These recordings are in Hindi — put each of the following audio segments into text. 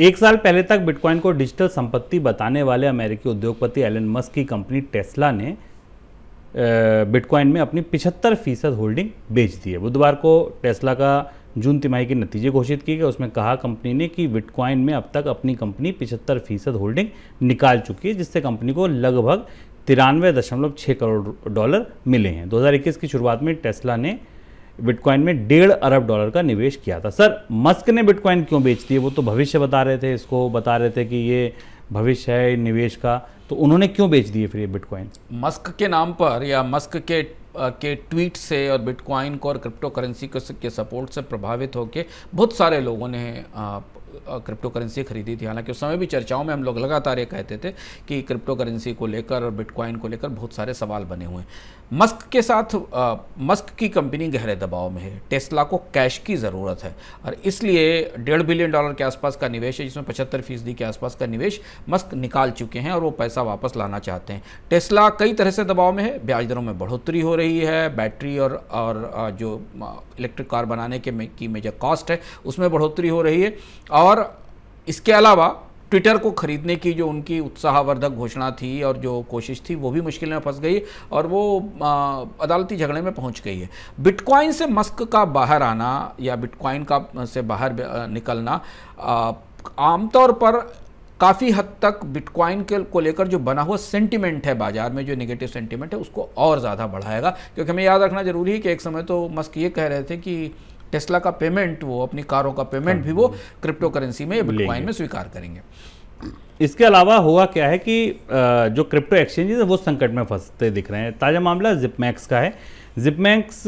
एक साल पहले तक बिटकॉइन को डिजिटल संपत्ति बताने वाले अमेरिकी उद्योगपति एलन मस्क की कंपनी टेस्ला ने बिटकॉइन में अपनी पिछहत्तर फीसद होल्डिंग बेच दी है बुधवार को टेस्ला का जून तिमाही के नतीजे घोषित किए गए उसमें कहा कंपनी ने कि बिटकॉइन में अब तक अपनी कंपनी पिछहत्तर फीसद होल्डिंग निकाल चुकी है जिससे कंपनी को लगभग तिरानवे दशमलव छः करोड़ डॉलर मिले हैं दो की शुरुआत में टेस्ला ने बिटकॉइन में डेढ़ अरब डॉलर का निवेश किया था सर मस्क ने बिटकॉइन क्यों बेच दिए वो तो भविष्य बता रहे थे इसको बता रहे थे कि ये भविष्य है निवेश का तो उन्होंने क्यों बेच दिए फिर ये बिटकॉइन मस्क के नाम पर या मस्क के के ट्वीट से और बिटकॉइन को और क्रिप्टो करेंसी के सपोर्ट से प्रभावित होकर बहुत सारे लोगों ने क्रिप्टो करेंसी खरीदी थी हालांकि उस समय भी चर्चाओं में हम लोग लगातार ये कहते थे कि क्रिप्टो करेंसी को लेकर और बिटकॉइन को लेकर बहुत सारे सवाल बने हुए मस्क के साथ आ, मस्क की कंपनी गहरे दबाव में है टेस्ला को कैश की ज़रूरत है और इसलिए डेढ़ बिलियन डॉलर के आसपास का निवेश है जिसमें पचहत्तर फीसदी के आसपास का निवेश मस्क निकाल चुके हैं और वो पैसा वापस लाना चाहते हैं टेस्ला कई तरह से दबाव में है ब्याज दरों में बढ़ोतरी हो रही है बैटरी और और जो इलेक्ट्रिक कार बनाने के में, की मेजर कॉस्ट है उसमें बढ़ोतरी हो रही है और और इसके अलावा ट्विटर को खरीदने की जो उनकी उत्साहवर्धक घोषणा थी और जो कोशिश थी वो भी मुश्किल में फंस गई और वो आ, अदालती झगड़े में पहुंच गई है बिटकॉइन से मस्क का बाहर आना या बिटकॉइन का से बाहर निकलना आमतौर पर काफ़ी हद तक बिटकॉइन के को लेकर जो बना हुआ सेंटिमेंट है बाजार में जो नेगेटिव सेंटिमेंट है उसको और ज़्यादा बढ़ाएगा क्योंकि हमें याद रखना जरूरी है कि एक समय तो मस्क ये कह रहे थे कि टेस्ला का पेमेंट वो अपनी कारों का पेमेंट भी वो हाँ। क्रिप्टो करेंसी में बिटकॉइन में स्वीकार करेंगे इसके अलावा हुआ क्या है कि जो क्रिप्टो एक्सचेंजेस है वो संकट में फंसते दिख रहे हैं ताज़ा मामला जिपमैक्स का है जिपमैक्स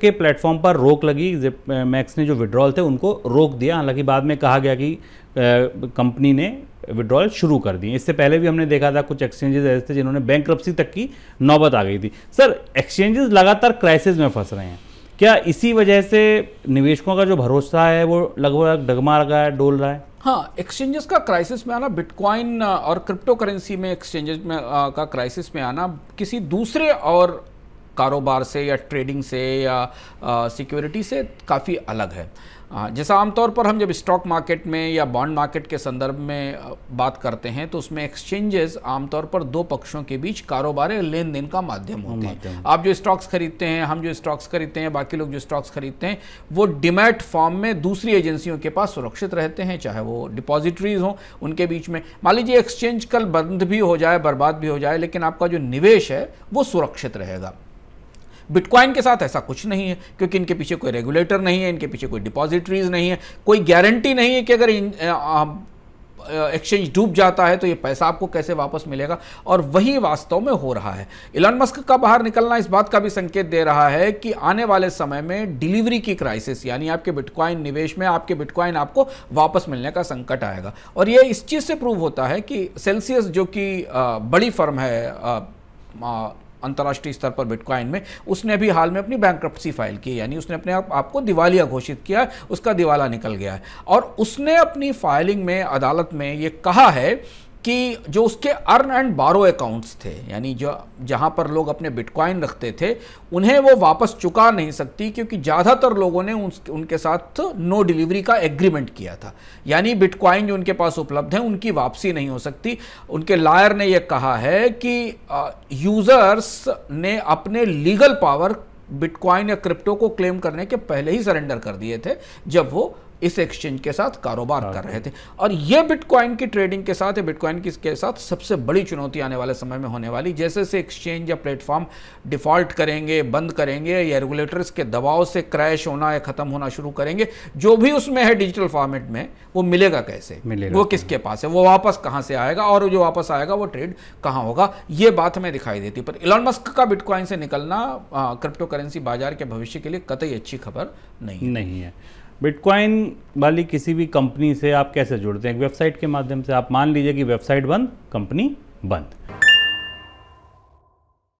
के प्लेटफॉर्म पर रोक लगी जिपमैक्स ने जो विड्रॉल थे उनको रोक दिया हालांकि बाद में कहा गया कि कंपनी ने विड्रॉल शुरू कर दिए इससे पहले भी हमने देखा था कुछ एक्सचेंजेस ऐसे थे जिन्होंने बैंक तक की नौबत आ गई थी सर एक्सचेंजेस लगातार क्राइसिस में फंस रहे हैं क्या इसी वजह से निवेशकों का जो भरोसा है वो लगभग डगमा रहा है डोल रहा है हाँ एक्सचेंजेस का क्राइसिस में आना बिटकॉइन और क्रिप्टो करेंसी में एक्सचेंजेस में आ, का क्राइसिस में आना किसी दूसरे और कारोबार से या ट्रेडिंग से या सिक्योरिटी से काफ़ी अलग है जैसा आमतौर पर हम जब स्टॉक मार्केट में या बॉन्ड मार्केट के संदर्भ में बात करते हैं तो उसमें एक्सचेंजेस आमतौर पर दो पक्षों के बीच कारोबार लेन देन का माध्यम होते हैं आप जो स्टॉक्स खरीदते हैं हम जो स्टॉक्स खरीदते हैं बाकी लोग जो स्टॉक्स खरीदते हैं वो डिमेट फॉर्म में दूसरी एजेंसियों के पास सुरक्षित रहते हैं चाहे वो डिपॉजिटरीज हों उनके बीच में मान लीजिए एक्सचेंज कल बंद भी हो जाए बर्बाद भी हो जाए लेकिन आपका जो निवेश है वो सुरक्षित रहेगा बिटकॉइन के साथ ऐसा कुछ नहीं है क्योंकि इनके पीछे कोई रेगुलेटर नहीं है इनके पीछे कोई डिपॉजिटरीज नहीं है कोई गारंटी नहीं है कि अगर एक्सचेंज डूब जाता है तो ये पैसा आपको कैसे वापस मिलेगा और वही वास्तव में हो रहा है इलान मस्क का बाहर निकलना इस बात का भी संकेत दे रहा है कि आने वाले समय में डिलीवरी की क्राइसिस यानी आपके बिटकॉइन निवेश में आपके बिटकॉइन आपको वापस मिलने का संकट आएगा और ये इस चीज़ से प्रूव होता है कि सेल्सियस जो कि बड़ी फर्म है आ, आ, अंतर्राष्ट्रीय स्तर पर बिटकॉइन में उसने अभी हाल में अपनी बैंक फाइल की यानी उसने अपने आप आपको दिवालिया घोषित किया उसका दिवाला निकल गया है और उसने अपनी फाइलिंग में अदालत में ये कहा है कि जो उसके अर्न एंड बारो अकाउंट्स थे यानी जो जहाँ पर लोग अपने बिटकॉइन रखते थे उन्हें वो वापस चुका नहीं सकती क्योंकि ज़्यादातर लोगों ने उन, उनके साथ नो डिलीवरी का एग्रीमेंट किया था यानी बिटकॉइन जो उनके पास उपलब्ध हैं उनकी वापसी नहीं हो सकती उनके लायर ने यह कहा है कि यूज़र्स ने अपने लीगल पावर बिटकॉइन या क्रिप्टो को क्लेम करने के पहले ही सरेंडर कर दिए थे जब वो इस एक्सचेंज के साथ कारोबार कर रहे थे और ये बिटकॉइन की ट्रेडिंग के साथ बिटकॉइन की के साथ सबसे बड़ी चुनौती आने वाले समय में होने वाली जैसे जैसे एक्सचेंज या प्लेटफॉर्म डिफॉल्ट करेंगे बंद करेंगे या रेगुलेटर्स के दबाव से क्रैश होना या खत्म होना शुरू करेंगे जो भी उसमें है डिजिटल फॉर्मेट में वो मिलेगा कैसे मिलेगा वो किसके पास है वो वापस कहाँ से आएगा और जो वापस आएगा वो ट्रेड कहाँ होगा ये बात हमें दिखाई देती पर इलॉन मस्क का बिटकॉइन से निकलना क्रिप्टो करेंसी बाजार के भविष्य के लिए कतई अच्छी खबर नहीं नहीं है बिटकॉइन वाली किसी भी कंपनी से आप कैसे जुड़ते हैं वेबसाइट के माध्यम से आप मान लीजिए कि वेबसाइट बंद कंपनी बंद